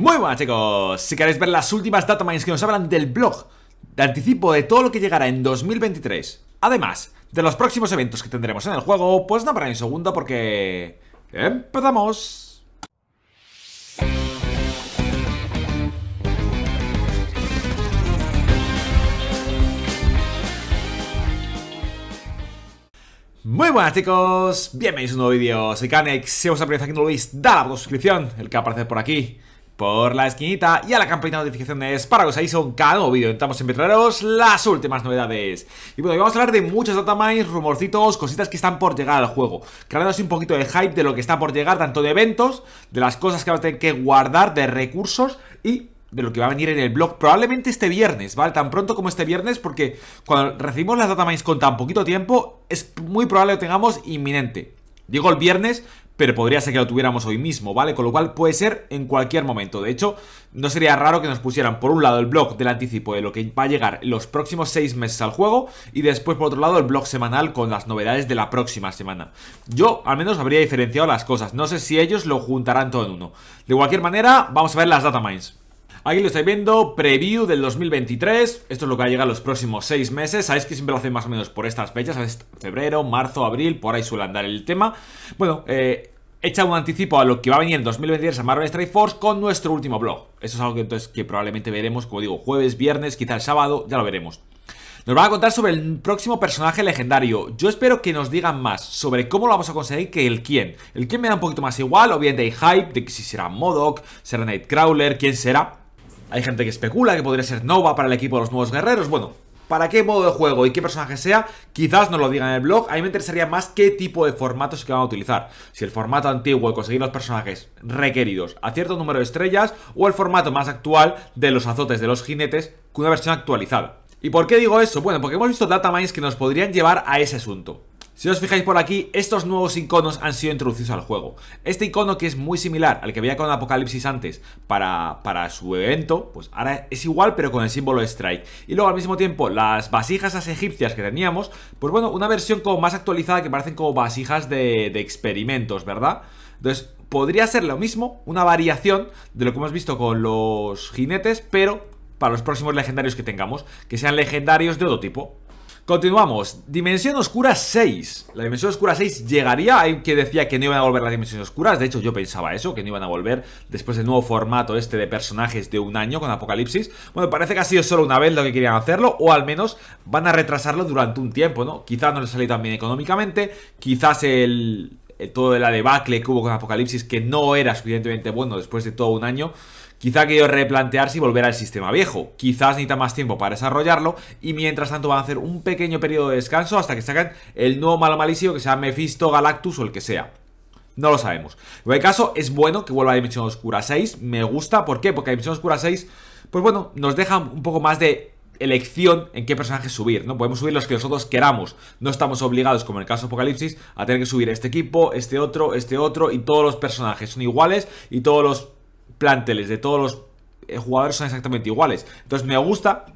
Muy buenas chicos, si queréis ver las últimas datamines que nos hablan del blog, de anticipo de todo lo que llegará en 2023, además de los próximos eventos que tendremos en el juego, pues no para ni segundo porque... ¡Empezamos! Muy buenas chicos, bienvenidos a un nuevo vídeo, soy Kanex, si os aparece aquí no veis, veis, a la suscripción, el que aparece por aquí por la esquinita y a la campanita de notificaciones para que os hagáis un cada nuevo vídeo. Intentamos siempre las últimas novedades. Y bueno, hoy vamos a hablar de muchos datamines, rumorcitos, cositas que están por llegar al juego. Creándonos un poquito de hype de lo que está por llegar, tanto de eventos, de las cosas que vamos a tener que guardar, de recursos y de lo que va a venir en el blog probablemente este viernes, ¿vale? Tan pronto como este viernes porque cuando recibimos las datamines con tan poquito tiempo es muy probable que tengamos inminente. Digo el viernes, pero podría ser que lo tuviéramos hoy mismo, ¿vale? Con lo cual puede ser en cualquier momento. De hecho, no sería raro que nos pusieran por un lado el blog del anticipo de lo que va a llegar los próximos seis meses al juego y después por otro lado el blog semanal con las novedades de la próxima semana. Yo al menos habría diferenciado las cosas, no sé si ellos lo juntarán todo en uno. De cualquier manera, vamos a ver las datamines. Aquí lo estáis viendo, preview del 2023, esto es lo que va a llegar los próximos seis meses, sabéis que siempre lo hacen más o menos por estas fechas, febrero, marzo, abril, por ahí suele andar el tema. Bueno, eh, echa un anticipo a lo que va a venir en 2023 a Marvel Strike Force con nuestro último blog. Eso es algo que, entonces, que probablemente veremos, como digo, jueves, viernes, quizá el sábado, ya lo veremos. Nos van a contar sobre el próximo personaje legendario. Yo espero que nos digan más sobre cómo lo vamos a conseguir que el quién. El quién me da un poquito más igual, obviamente hay hype de que si será Modok, será Nightcrawler, quién será. Hay gente que especula que podría ser Nova para el equipo de los nuevos guerreros. Bueno, para qué modo de juego y qué personaje sea, quizás nos lo digan en el blog. A mí me interesaría más qué tipo de formatos se van a utilizar. Si el formato antiguo de conseguir los personajes requeridos a cierto número de estrellas o el formato más actual de los azotes de los jinetes con una versión actualizada. ¿Y por qué digo eso? Bueno, porque hemos visto datamines que nos podrían llevar a ese asunto. Si os fijáis por aquí, estos nuevos iconos han sido introducidos al juego. Este icono que es muy similar al que había con Apocalipsis antes para, para, su evento, pues ahora es igual pero con el símbolo Strike. Y luego al mismo tiempo las vasijas egipcias que teníamos, pues bueno, una versión como más actualizada que parecen como vasijas de, de experimentos, ¿verdad? Entonces, podría ser lo mismo, una variación de lo que hemos visto con los jinetes, pero para los próximos legendarios que tengamos, que sean legendarios de otro tipo. Continuamos. Dimensión Oscura 6. La Dimensión Oscura 6 llegaría. Hay que decía que no iban a volver las Dimensiones Oscuras. De hecho, yo pensaba eso, que no iban a volver después del nuevo formato este de personajes de un año con Apocalipsis. Bueno, parece que ha sido solo una vez lo que querían hacerlo, o al menos van a retrasarlo durante un tiempo, ¿no? Quizás no les salió tan bien económicamente, quizás el, eh, todo el la debacle que hubo con Apocalipsis, que no era suficientemente bueno después de todo un año, Quizá que querido replantearse y volver al sistema viejo. Quizás necesita más tiempo para desarrollarlo y mientras tanto van a hacer un pequeño periodo de descanso hasta que sacan el nuevo malo malísimo que sea Mephisto, Galactus o el que sea. No lo sabemos. En cualquier caso, es bueno que vuelva a Dimensión Oscura 6. Me gusta. ¿Por qué? Porque Dimensión Oscura 6, pues bueno, nos deja un poco más de elección en qué personajes subir, ¿no? Podemos subir los que nosotros queramos. No estamos obligados, como en el caso de Apocalipsis, a tener que subir este equipo, este otro, este otro, y todos los personajes son iguales y todos los planteles de todos los eh, jugadores son exactamente iguales. Entonces me gusta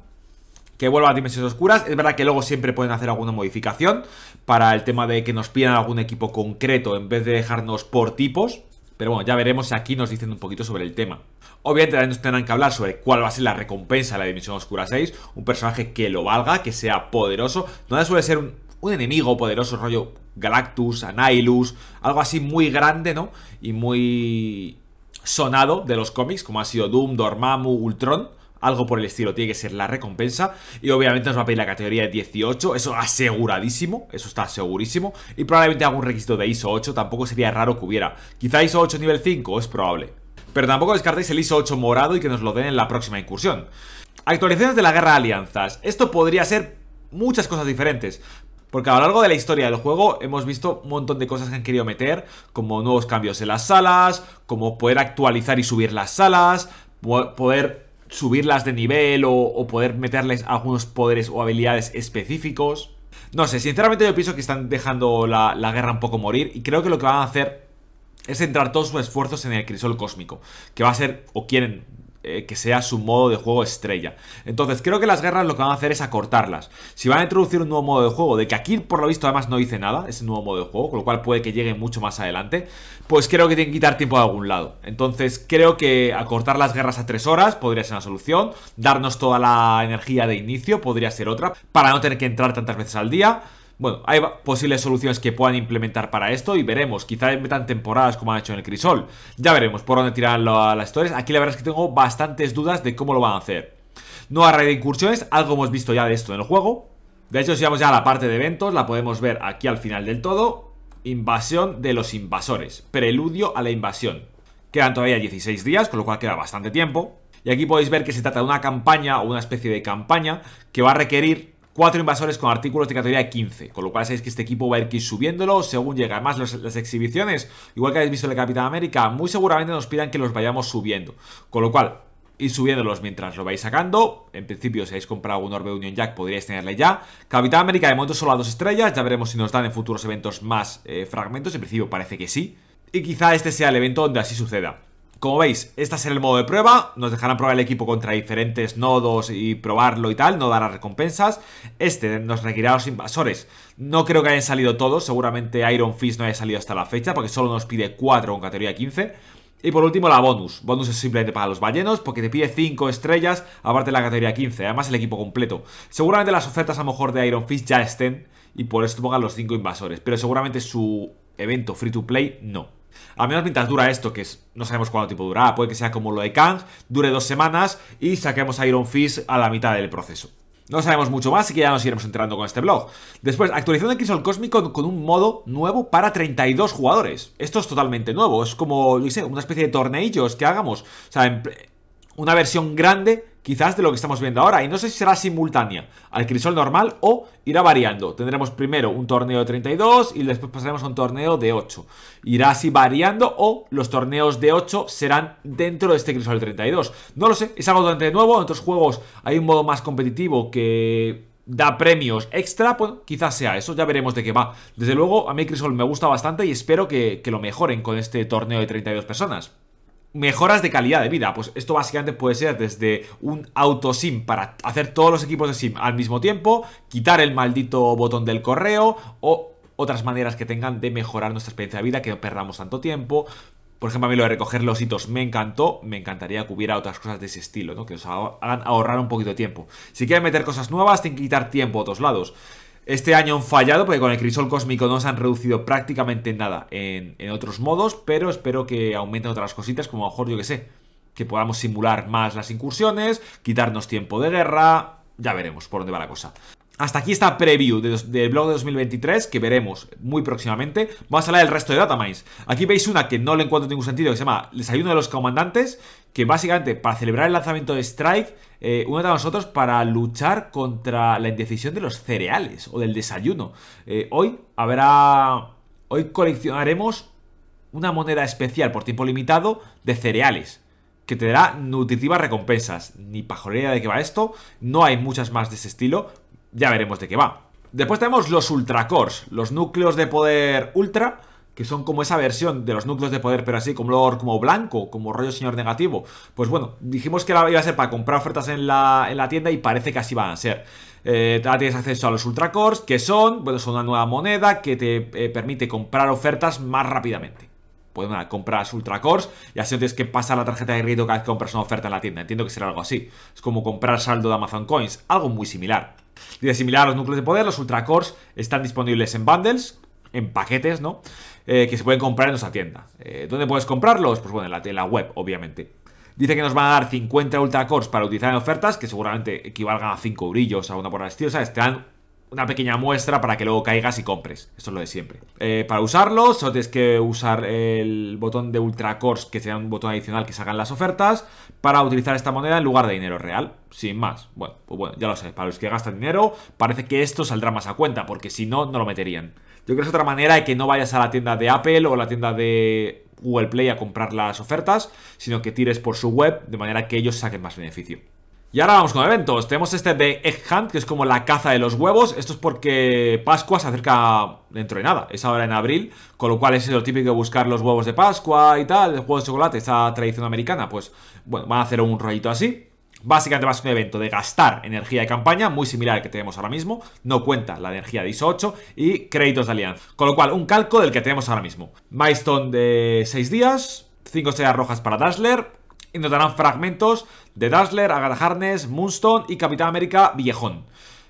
que vuelva a Dimensiones Oscuras. Es verdad que luego siempre pueden hacer alguna modificación para el tema de que nos pidan algún equipo concreto en vez de dejarnos por tipos. Pero bueno, ya veremos si aquí nos dicen un poquito sobre el tema. Obviamente también nos tendrán que hablar sobre cuál va a ser la recompensa de la Dimensión Oscura 6. Un personaje que lo valga, que sea poderoso. No suele ser un, un enemigo poderoso, rollo Galactus, Anailus, algo así muy grande, ¿no? Y muy sonado de los cómics, como ha sido Doom, Dormammu, Ultron, algo por el estilo tiene que ser la recompensa y obviamente nos va a pedir la categoría de 18, eso aseguradísimo, eso está segurísimo y probablemente algún requisito de ISO 8, tampoco sería raro que hubiera, quizá ISO 8 nivel 5, es probable. Pero tampoco descartéis el ISO 8 morado y que nos lo den en la próxima incursión. Actualizaciones de la guerra de alianzas, esto podría ser muchas cosas diferentes. Porque a lo largo de la historia del juego hemos visto un montón de cosas que han querido meter, como nuevos cambios en las salas, como poder actualizar y subir las salas, poder subirlas de nivel o, poder meterles algunos poderes o habilidades específicos. No sé, sinceramente yo pienso que están dejando la, la, guerra un poco morir y creo que lo que van a hacer es centrar todos sus esfuerzos en el crisol cósmico, que va a ser, o quieren eh, que sea su modo de juego estrella. Entonces creo que las guerras lo que van a hacer es acortarlas. Si van a introducir un nuevo modo de juego, de que aquí por lo visto además no dice nada, ese nuevo modo de juego, con lo cual puede que llegue mucho más adelante, pues creo que tienen que quitar tiempo de algún lado. Entonces creo que acortar las guerras a tres horas podría ser una solución, darnos toda la energía de inicio podría ser otra, para no tener que entrar tantas veces al día. Bueno, hay posibles soluciones que puedan implementar para esto y veremos. Quizá metan temporadas como han hecho en el Crisol. Ya veremos por dónde tiran las historias. Aquí la verdad es que tengo bastantes dudas de cómo lo van a hacer. Nueva red de incursiones, algo hemos visto ya de esto en el juego. De hecho, si vamos ya a la parte de eventos, la podemos ver aquí al final del todo. Invasión de los invasores, preludio a la invasión. Quedan todavía 16 días, con lo cual queda bastante tiempo. Y aquí podéis ver que se trata de una campaña o una especie de campaña que va a requerir Cuatro invasores con artículos de categoría 15, con lo cual sabéis que este equipo va a ir que subiéndolo según llega más las exhibiciones. Igual que habéis visto en el Capitán América, muy seguramente nos pidan que los vayamos subiendo, con lo cual ir subiéndolos mientras lo vais sacando. En principio, si habéis comprado un Orbe Union Jack, podríais tenerle ya. Capitán América, de momento solo a dos estrellas. Ya veremos si nos dan en futuros eventos más eh, fragmentos. En principio, parece que sí. Y quizá este sea el evento donde así suceda. Como veis, este será el modo de prueba. Nos dejarán probar el equipo contra diferentes nodos y probarlo y tal. No dará recompensas. Este nos requerirá los invasores. No creo que hayan salido todos. Seguramente Iron Fist no haya salido hasta la fecha porque solo nos pide 4 con categoría 15. Y por último la bonus. Bonus es simplemente para los ballenos porque te pide 5 estrellas aparte de la categoría 15. Además el equipo completo. Seguramente las ofertas a lo mejor de Iron Fist ya estén y por esto pongan los 5 invasores. Pero seguramente su evento free to play no. Al menos mientras dura esto, que no sabemos cuánto tiempo durará. Puede que sea como lo de Kang, dure dos semanas y saquemos a Iron Fist a la mitad del proceso. No sabemos mucho más, así que ya nos iremos enterando con este blog. Después, actualización de Crystal Cósmico con un modo nuevo para 32 jugadores. Esto es totalmente nuevo, es como, yo sé, una especie de torneillos que hagamos. O sea, en, una versión grande quizás de lo que estamos viendo ahora. Y no sé si será simultánea al crisol normal o irá variando. Tendremos primero un torneo de 32 y después pasaremos a un torneo de 8. Irá así variando o los torneos de 8 serán dentro de este crisol de 32. No lo sé, es algo totalmente nuevo. En otros juegos hay un modo más competitivo que da premios extra, pues quizás sea eso, ya veremos de qué va. Desde luego, a mí Crisol me gusta bastante y espero que, que lo mejoren con este torneo de 32 personas mejoras de calidad de vida. Pues esto básicamente puede ser desde un auto sim para hacer todos los equipos de sim al mismo tiempo, quitar el maldito botón del correo o otras maneras que tengan de mejorar nuestra experiencia de vida, que no perdamos tanto tiempo. Por ejemplo, a mí lo de recoger los hitos me encantó. Me encantaría que hubiera otras cosas de ese estilo, ¿no? Que nos hagan ahorrar un poquito de tiempo. Si quieren meter cosas nuevas, tienen que quitar tiempo a otros lados. Este año han fallado porque con el crisol cósmico no se han reducido prácticamente nada en, otros modos, pero espero que aumenten otras cositas, como a lo mejor, yo que sé, que podamos simular más las incursiones, quitarnos tiempo de guerra, ya veremos por dónde va la cosa. Hasta aquí esta preview del blog de 2023 que veremos muy próximamente. Vamos a hablar del resto de datamines. Aquí veis una que no le encuentro ningún sentido, que se llama Desayuno de los Comandantes, que básicamente para celebrar el lanzamiento de Strike, uno eh, de nosotros para luchar contra la indecisión de los cereales o del desayuno. Eh, hoy habrá... Hoy coleccionaremos una moneda especial por tiempo limitado de cereales que te dará nutritivas recompensas. Ni pajolera de qué va esto, no hay muchas más de ese estilo, ya veremos de qué va. Después tenemos los ultracores, los núcleos de poder ultra, que son como esa versión de los núcleos de poder, pero así como Lord, como blanco, como rollo señor negativo. Pues bueno, dijimos que iba a ser para comprar ofertas en la, tienda y parece que así van a ser. Eh, ahora tienes acceso a los ultracores, que son, bueno, son una nueva moneda que te eh, permite comprar ofertas más rápidamente. Pues nada, compras ultracores y así no tienes que pasar la tarjeta de crédito cada vez que compras una oferta en la tienda. Entiendo que será algo así. Es como comprar saldo de Amazon Coins, algo muy similar. Dice, similar a los núcleos de poder, los ultracores están disponibles en bundles, en paquetes, ¿no? Eh, que se pueden comprar en nuestra tienda. Eh, ¿Dónde puedes comprarlos? Pues bueno, en la, web, obviamente. Dice que nos van a dar 50 ultracores para utilizar en ofertas, que seguramente equivalgan a 5 brillos a una por el estilo. O una pequeña muestra para que luego caigas y compres. Esto es lo de siempre. Eh, para usarlos solo tienes que usar el botón de Ultra course que será un botón adicional que sacan las ofertas, para utilizar esta moneda en lugar de dinero real. Sin más. Bueno, pues bueno, ya lo sé. Para los que gastan dinero, parece que esto saldrá más a cuenta, porque si no, no lo meterían. Yo creo que es otra manera de que no vayas a la tienda de Apple o la tienda de Google Play a comprar las ofertas, sino que tires por su web de manera que ellos saquen más beneficio. Y ahora vamos con eventos. Tenemos este de Egg Hunt, que es como la caza de los huevos. Esto es porque Pascua se acerca dentro de nada. Es ahora en abril, con lo cual es lo típico de buscar los huevos de Pascua y tal. El juego de chocolate, esta tradición americana. Pues, bueno, van a hacer un rollito así. Básicamente va a ser un evento de gastar energía de campaña, muy similar al que tenemos ahora mismo, no cuenta la energía de ISO 8 y créditos de alianza. Con lo cual, un calco del que tenemos ahora mismo. Milestone de 6 días, 5 estrellas rojas para Dazzler, y nos darán fragmentos de Dazzler, Agatha Harness, Moonstone y Capitán América Villejón.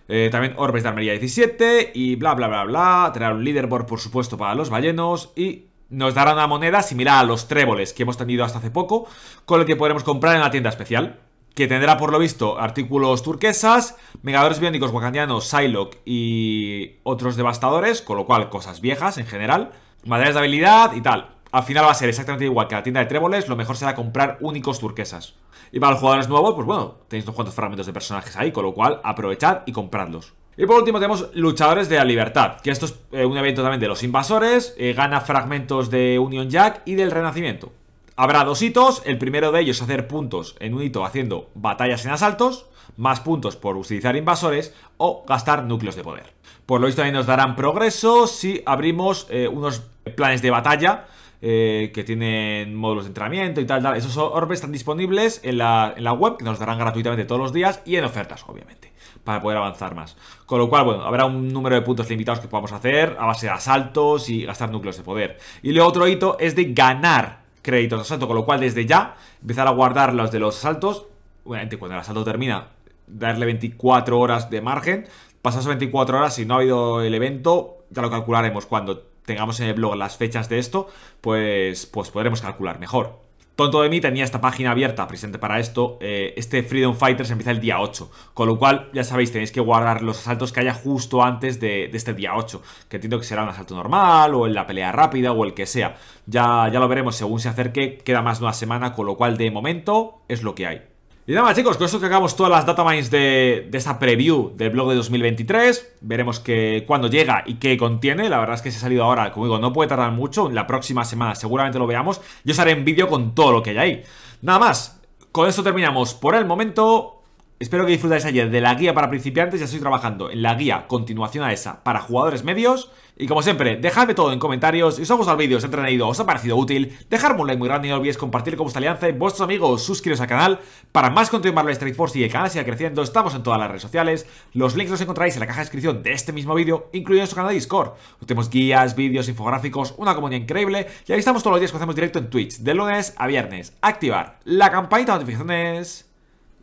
Eh, también Orbes de Armería 17 y bla bla bla bla. Tendrá un leaderboard por supuesto para los ballenos y nos dará una moneda similar a los tréboles que hemos tenido hasta hace poco, con lo que podremos comprar en la tienda especial. Que tendrá por lo visto artículos turquesas, megadores biónicos wakandianos, Psylocke y otros devastadores, con lo cual cosas viejas en general, materiales de habilidad y tal al final va a ser exactamente igual que la tienda de tréboles, lo mejor será comprar únicos turquesas. Y para los jugadores nuevos, pues bueno, tenéis unos cuantos fragmentos de personajes ahí, con lo cual aprovechad y compradlos. Y por último tenemos Luchadores de la Libertad, que esto es eh, un evento también de los invasores, eh, gana fragmentos de Union Jack y del Renacimiento. Habrá dos hitos, el primero de ellos es hacer puntos en un hito haciendo batallas en asaltos, más puntos por utilizar invasores o gastar núcleos de poder. Por lo visto también nos darán progreso si abrimos eh, unos planes de batalla eh, que tienen módulos de entrenamiento y tal, tal. Esos orbes están disponibles en la, web, que nos darán gratuitamente todos los días y en ofertas, obviamente para poder avanzar más. Con lo cual, bueno, habrá un número de puntos limitados que podamos hacer a base de asaltos y gastar núcleos de poder. Y luego otro hito es de ganar créditos de asalto, con lo cual desde ya empezar a guardar los de los asaltos. Obviamente, cuando el asalto termina, darle 24 horas de margen. Pasadas 24 horas, si no ha habido el evento, ya lo calcularemos cuando tengamos en el blog las fechas de esto, pues, pues podremos calcular mejor. Tonto de mí tenía esta página abierta presente para esto. Eh, este Freedom Fighters empieza el día 8. Con lo cual, ya sabéis, tenéis que guardar los asaltos que haya justo antes de, este día 8. Que entiendo que será un asalto normal, o en la pelea rápida, o el que sea. Ya, ya lo veremos según se acerque. Queda más de una semana, con lo cual de momento es lo que hay. Y nada más chicos, con esto que hagamos todas las datamines de, de esta preview del blog de 2023 Veremos que, cuándo llega y qué contiene La verdad es que se ha salido ahora, como digo, no puede tardar mucho La próxima semana seguramente lo veamos Yo os haré en vídeo con todo lo que hay ahí Nada más, con esto terminamos por el momento Espero que disfrutáis ayer de la guía para principiantes, ya estoy trabajando en la guía continuación a esa para jugadores medios. Y como siempre, dejadme todo en comentarios, si os ha gustado el vídeo, os ha entretenido, os ha parecido útil, dejadme un like muy grande y no olvidéis compartir con vuestra alianza vuestros amigos, suscribiros al canal para más contenido Marvel Strike Force y el canal siga creciendo, estamos en todas las redes sociales, los links los encontraréis en la caja de descripción de este mismo vídeo, incluido su canal de Discord, tenemos guías, vídeos, infográficos, una comunidad increíble y ahí estamos todos los días que hacemos directo en Twitch, de lunes a viernes, activar la campanita de notificaciones